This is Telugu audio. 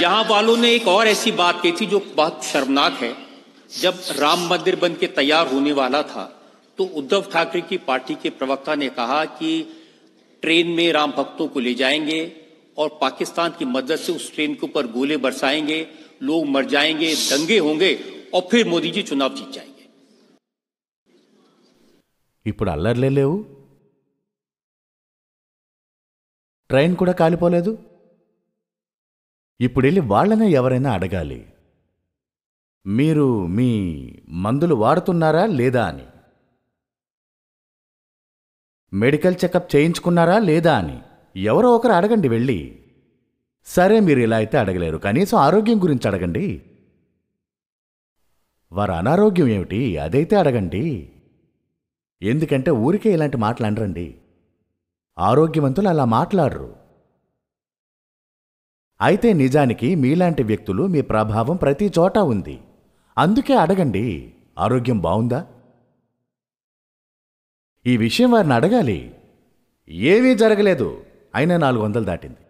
यहाँ वालों ने एक और ऐसी बात कही थी जो बहुत शर्मनाक है जब राम मंदिर बन के तैयार होने वाला था तो उद्धव ठाकरे की पार्टी के प्रवक्ता ने कहा कि ट्रेन में राम भक्तों को ले जाएंगे और पाकिस्तान की मदद से उस ट्रेन के ऊपर गोले बरसाएंगे लोग मर जाएंगे दंगे होंगे और फिर मोदी जी चुनाव जीत जाएंगे अल्लर ले, ले ट्रेन కూడా కాలిపోలేదు ఇప్పుడెళ్ళి వాళ్ళనే ఎవరైనా అడగాలి మీరు మీ మందులు వాడుతున్నారా లేదా అని మెడికల్ చెకప్ చేయించుకున్నారా లేదా అని ఎవరో ఒకరు అడగండి వెళ్ళి సరే మీరు ఇలా అయితే అడగలేరు కనీసం ఆరోగ్యం గురించి అడగండి వారు అనారోగ్యం ఏమిటి అదైతే అడగండి ఎందుకంటే ఊరికే ఇలాంటి మాటలు అనరండి ఆరోగ్యవంతులు అలా మాట్లాడరు అయితే నిజానికి మీలాంటి వ్యక్తులు మీ ప్రభావం ప్రతి చోట ఉంది అందుకే అడగండి ఆరోగ్యం బావుందా ఈ విషయం వారిని అడగాలి ఏమీ జరగలేదు అయినా నాలుగు వందలు దాటింది